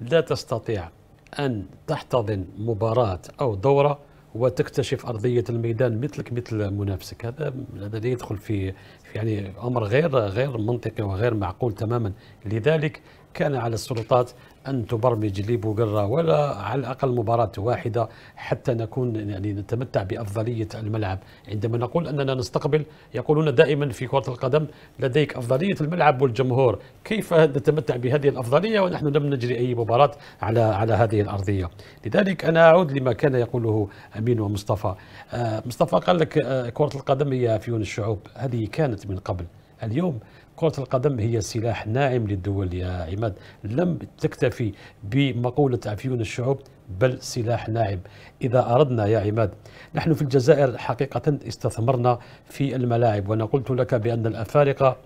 لا تستطيع أن تحتضن مباراة أو دورة وتكتشف أرضية الميدان مثلك مثل منافسك هذا هذا يدخل في يعني أمر غير غير منطقي وغير معقول تماما لذلك كان على السلطات أن تبرمج لي بوغرا ولا على الأقل مباراة واحدة حتى نكون يعني نتمتع بأفضلية الملعب عندما نقول أننا نستقبل يقولون دائما في كرة القدم لديك أفضلية الملعب والجمهور كيف نتمتع بهذه الأفضلية ونحن لم نجري أي مباراة على على هذه الأرضية لذلك أنا أعود لما كان يقوله أمين ومصطفى آه، مصطفى قال لك آه، كرة القدم هي فيون الشعوب هذه كانت من قبل اليوم كرة القدم هي سلاح ناعم للدول يا عماد لم تكتفي بمقولة عفيون الشعوب بل سلاح ناعم إذا أردنا يا عماد نحن في الجزائر حقيقة استثمرنا في الملاعب وأنا قلت لك بأن الأفارقة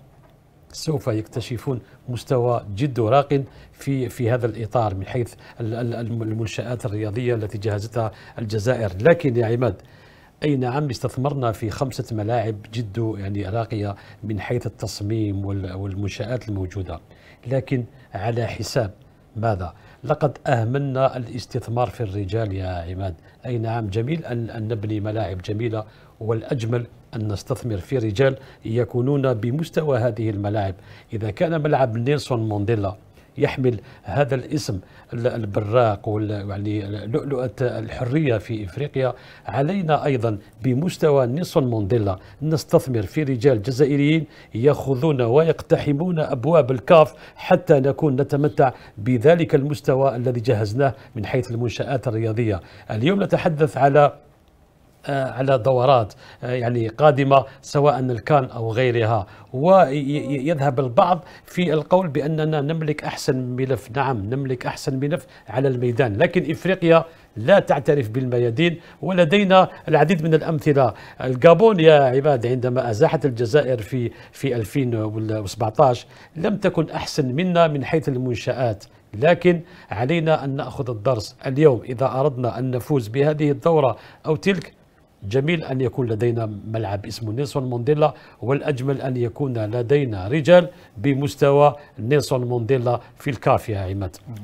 سوف يكتشفون مستوى جد راق في في هذا الاطار من حيث المنشات الرياضيه التي جهزتها الجزائر، لكن يا عماد أي نعم استثمرنا في خمسة ملاعب جد يعني راقية من حيث التصميم والمنشآت الموجودة لكن على حساب ماذا؟ لقد أهملنا الاستثمار في الرجال يا عماد أي نعم جميل أن نبني ملاعب جميلة والأجمل أن نستثمر في رجال يكونون بمستوى هذه الملاعب إذا كان ملعب نيلسون مونديلا يحمل هذا الاسم البراق يعني لؤلؤه الحريه في افريقيا علينا ايضا بمستوى نيلسون مونديلا نستثمر في رجال جزائريين ياخذون ويقتحمون ابواب الكاف حتى نكون نتمتع بذلك المستوى الذي جهزناه من حيث المنشات الرياضيه اليوم نتحدث على آه، على دورات آه، يعني قادمه سواء الكان او غيرها ويذهب البعض في القول باننا نملك احسن ملف نعم نملك احسن ملف على الميدان لكن افريقيا لا تعترف بالميادين ولدينا العديد من الامثله الجابون يا عباد عندما ازاحت الجزائر في في 2017 لم تكن احسن منا من حيث المنشات لكن علينا ان ناخذ الدرس اليوم اذا اردنا ان نفوز بهذه الدوره او تلك جميل أن يكون لدينا ملعب اسمه نيلسون مونديلا والأجمل أن يكون لدينا رجال بمستوى نيلسون مونديلا في الكافية عماد